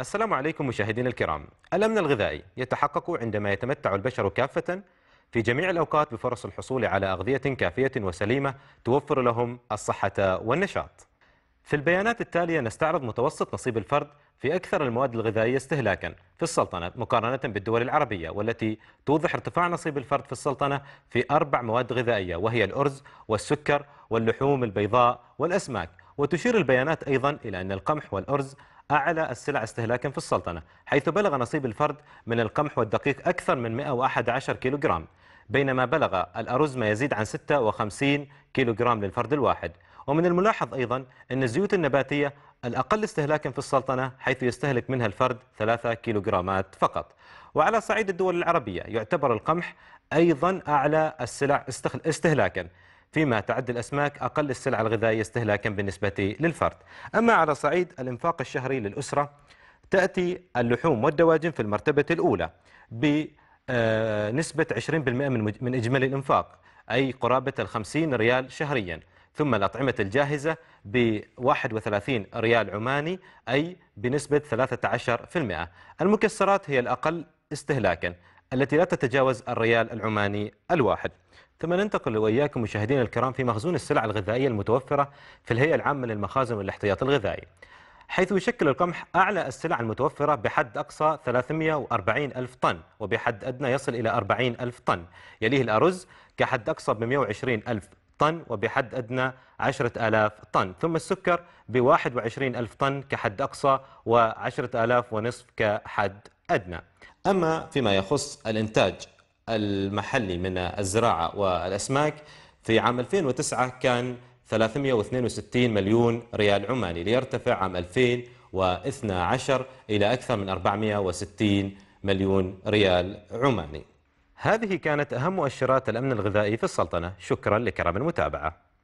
السلام عليكم مشاهدينا الكرام الامن الغذائي يتحقق عندما يتمتع البشر كافة في جميع الأوقات بفرص الحصول على أغذية كافية وسليمة توفر لهم الصحة والنشاط في البيانات التالية نستعرض متوسط نصيب الفرد في أكثر المواد الغذائية استهلاكا في السلطنة مقارنة بالدول العربية والتي توضح ارتفاع نصيب الفرد في السلطنة في أربع مواد غذائية وهي الأرز والسكر واللحوم البيضاء والأسماك وتشير البيانات أيضا إلى أن القمح والأرز أعلى السلع استهلاكا في السلطنة حيث بلغ نصيب الفرد من القمح والدقيق أكثر من 111 كيلوغرام بينما بلغ الأرز ما يزيد عن 56 كيلوغرام للفرد الواحد ومن الملاحظ أيضا أن الزيوت النباتية الأقل استهلاكا في السلطنة حيث يستهلك منها الفرد 3 كيلوغرامات فقط وعلى صعيد الدول العربية يعتبر القمح أيضا أعلى السلع استهلاكا فيما تعد الأسماك أقل السلع الغذائية استهلاكا بالنسبة للفرد أما على صعيد الإنفاق الشهري للأسرة تأتي اللحوم والدواجن في المرتبة الأولى بنسبة آه، 20% من إجمالي الإنفاق أي قرابة الخمسين ريال شهريا ثم الأطعمة الجاهزة ب 31 ريال عماني أي بنسبة 13% المكسرات هي الأقل استهلاكا التي لا تتجاوز الريال العماني الواحد ثم ننتقل وإياكم مشاهدينا الكرام في مخزون السلع الغذائية المتوفرة في الهيئة العامة للمخازن والاحتياط الغذائي حيث يشكل القمح أعلى السلع المتوفرة بحد أقصى 340 ألف طن وبحد أدنى يصل إلى 40 ألف طن يليه الأرز كحد أقصى ب 120 ألف طن وبحد أدنى 10000 طن ثم السكر ب 21000 طن كحد أقصى و 10000 ونصف كحد أدنى أما فيما يخص الإنتاج المحلي من الزراعة والأسماك في عام 2009 كان 362 مليون ريال عماني ليرتفع عام 2012 إلى أكثر من 460 مليون ريال عماني هذه كانت أهم مؤشرات الأمن الغذائي في السلطنة شكرا لكرم المتابعة